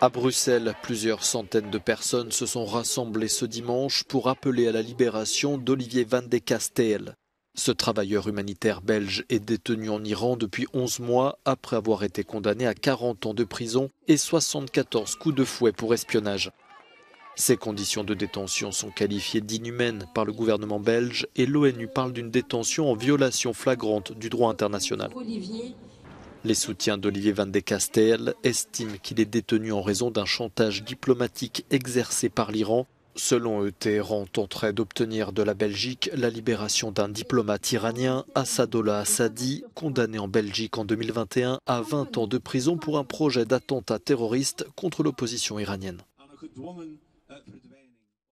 À Bruxelles, plusieurs centaines de personnes se sont rassemblées ce dimanche pour appeler à la libération d'Olivier Van de Castel. Ce travailleur humanitaire belge est détenu en Iran depuis 11 mois après avoir été condamné à 40 ans de prison et 74 coups de fouet pour espionnage. Ces conditions de détention sont qualifiées d'inhumaines par le gouvernement belge et l'ONU parle d'une détention en violation flagrante du droit international. Les soutiens d'Olivier Van de Castel estiment qu'il est détenu en raison d'un chantage diplomatique exercé par l'Iran. Selon eux, Téhéran tenterait d'obtenir de la Belgique la libération d'un diplomate iranien, Assadollah Assadi, condamné en Belgique en 2021 à 20 ans de prison pour un projet d'attentat terroriste contre l'opposition iranienne.